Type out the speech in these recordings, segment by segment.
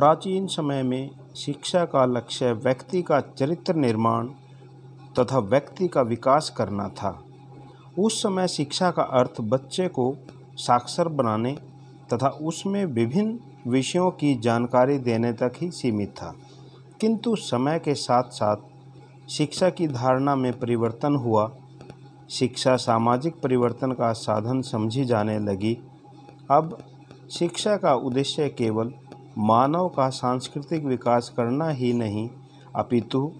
प्राचीन समय में शिक्षा का लक्ष्य व्यक्ति का चरित्र निर्माण तथा व्यक्ति का विकास करना था उस समय शिक्षा का अर्थ बच्चे को साक्षर बनाने तथा उसमें विभिन्न विषयों की जानकारी देने तक ही सीमित था किंतु समय के साथ साथ शिक्षा की धारणा में परिवर्तन हुआ शिक्षा सामाजिक परिवर्तन का साधन समझी जाने लगी अब शिक्षा का उद्देश्य केवल मानव का सांस्कृतिक विकास करना ही नहीं अपितु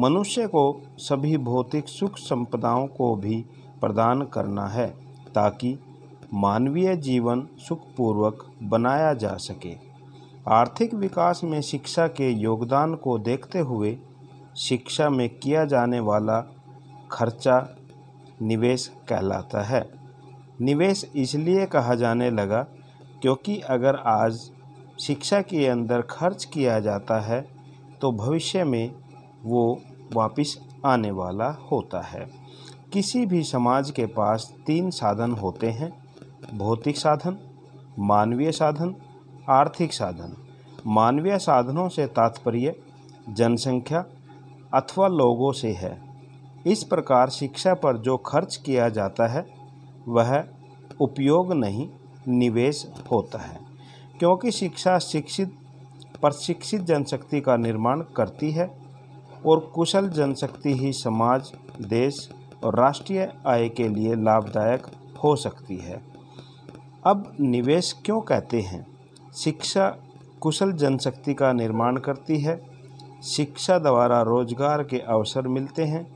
मनुष्य को सभी भौतिक सुख संपदाओं को भी प्रदान करना है ताकि मानवीय जीवन सुखपूर्वक बनाया जा सके आर्थिक विकास में शिक्षा के योगदान को देखते हुए शिक्षा में किया जाने वाला खर्चा निवेश कहलाता है निवेश इसलिए कहा जाने लगा क्योंकि अगर आज शिक्षा के अंदर खर्च किया जाता है तो भविष्य में वो वापस आने वाला होता है किसी भी समाज के पास तीन साधन होते हैं भौतिक साधन मानवीय साधन आर्थिक साधन मानवीय साधनों से तात्पर्य जनसंख्या अथवा लोगों से है इस प्रकार शिक्षा पर जो खर्च किया जाता है वह उपयोग नहीं निवेश होता है क्योंकि शिक्षा शिक्षित प्रशिक्षित जनशक्ति का निर्माण करती है और कुशल जनशक्ति ही समाज देश और राष्ट्रीय आय के लिए लाभदायक हो सकती है अब निवेश क्यों कहते हैं शिक्षा कुशल जनशक्ति का निर्माण करती है शिक्षा द्वारा रोजगार के अवसर मिलते हैं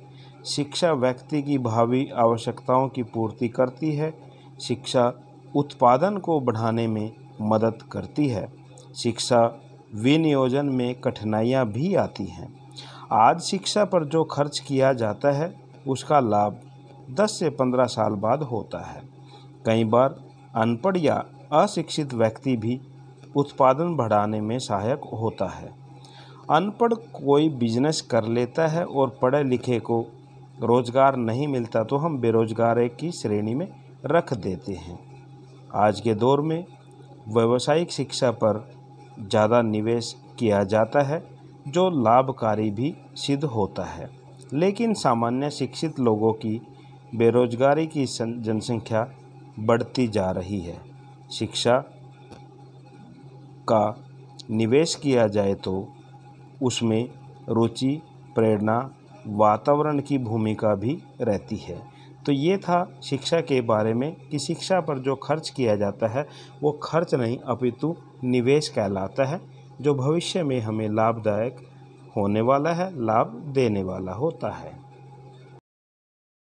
शिक्षा व्यक्ति की भावी आवश्यकताओं की पूर्ति करती है शिक्षा उत्पादन को बढ़ाने में मदद करती है शिक्षा विनियोजन में कठिनाइयाँ भी आती हैं आज शिक्षा पर जो खर्च किया जाता है उसका लाभ 10 से 15 साल बाद होता है कई बार अनपढ़ या अशिक्षित व्यक्ति भी उत्पादन बढ़ाने में सहायक होता है अनपढ़ कोई बिजनेस कर लेता है और पढ़े लिखे को रोज़गार नहीं मिलता तो हम बेरोजगार की श्रेणी में रख देते हैं आज के दौर में व्यावसायिक शिक्षा पर ज़्यादा निवेश किया जाता है जो लाभकारी भी सिद्ध होता है लेकिन सामान्य शिक्षित लोगों की बेरोजगारी की जनसंख्या बढ़ती जा रही है शिक्षा का निवेश किया जाए तो उसमें रुचि प्रेरणा वातावरण की भूमिका भी रहती है तो ये था शिक्षा के बारे में कि शिक्षा पर जो खर्च किया जाता है वो खर्च नहीं अपितु निवेश कहलाता है जो भविष्य में हमें लाभदायक होने वाला है लाभ देने वाला होता है